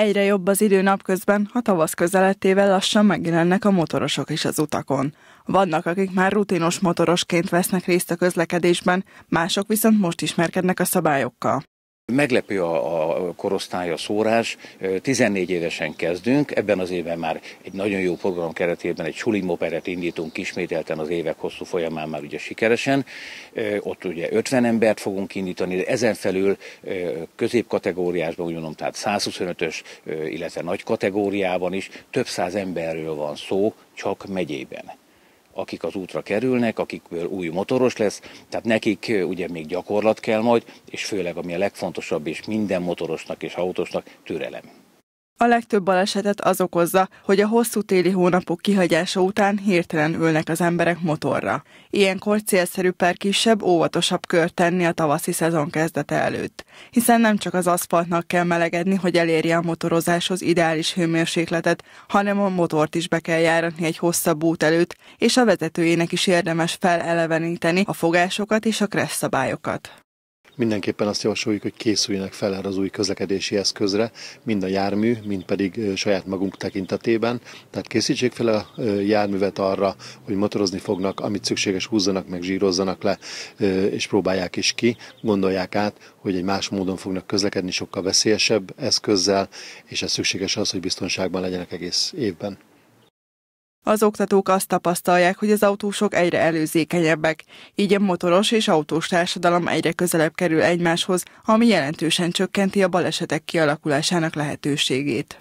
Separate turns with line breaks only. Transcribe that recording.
Egyre jobb az idő napközben, ha tavasz közelettével lassan megjelennek a motorosok is az utakon. Vannak, akik már rutinos motorosként vesznek részt a közlekedésben, mások viszont most ismerkednek a szabályokkal.
Meglepő a, a korosztály, a szórás. 14 évesen kezdünk, ebben az évben már egy nagyon jó program keretében egy sulimoperet indítunk ismételten az évek hosszú folyamán már ugye sikeresen. Ott ugye 50 embert fogunk indítani, de ezen felül középkategóriásban, úgy mondom, tehát 125-ös, illetve nagy kategóriában is több száz emberről van szó, csak megyében akik az útra kerülnek, akikből új motoros lesz, tehát nekik ugye még gyakorlat kell majd, és főleg ami a legfontosabb, és minden motorosnak és autósnak türelem.
A legtöbb balesetet az okozza, hogy a hosszú téli hónapok kihagyása után hirtelen ülnek az emberek motorra. Ilyenkor célszerű per kisebb, óvatosabb kört tenni a tavaszi szezon kezdete előtt, hiszen nem csak az aszfaltnak kell melegedni, hogy elérje a motorozáshoz ideális hőmérsékletet, hanem a motort is be kell járatni egy hosszabb út előtt, és a vezetőjének is érdemes feleleveníteni a fogásokat és a kressz szabályokat.
Mindenképpen azt javasoljuk, hogy készüljenek fel erre az új közlekedési eszközre, mind a jármű, mind pedig saját magunk tekintetében. Tehát készítsék fel a járművet arra, hogy motorozni fognak, amit szükséges húzzanak meg, zsírozzanak le, és próbálják is ki, gondolják át, hogy egy más módon fognak közlekedni, sokkal veszélyesebb eszközzel, és ez szükséges az, hogy biztonságban legyenek egész évben.
Az oktatók azt tapasztalják, hogy az autósok egyre előzékenyebbek, így a motoros és autós társadalom egyre közelebb kerül egymáshoz, ami jelentősen csökkenti a balesetek kialakulásának lehetőségét.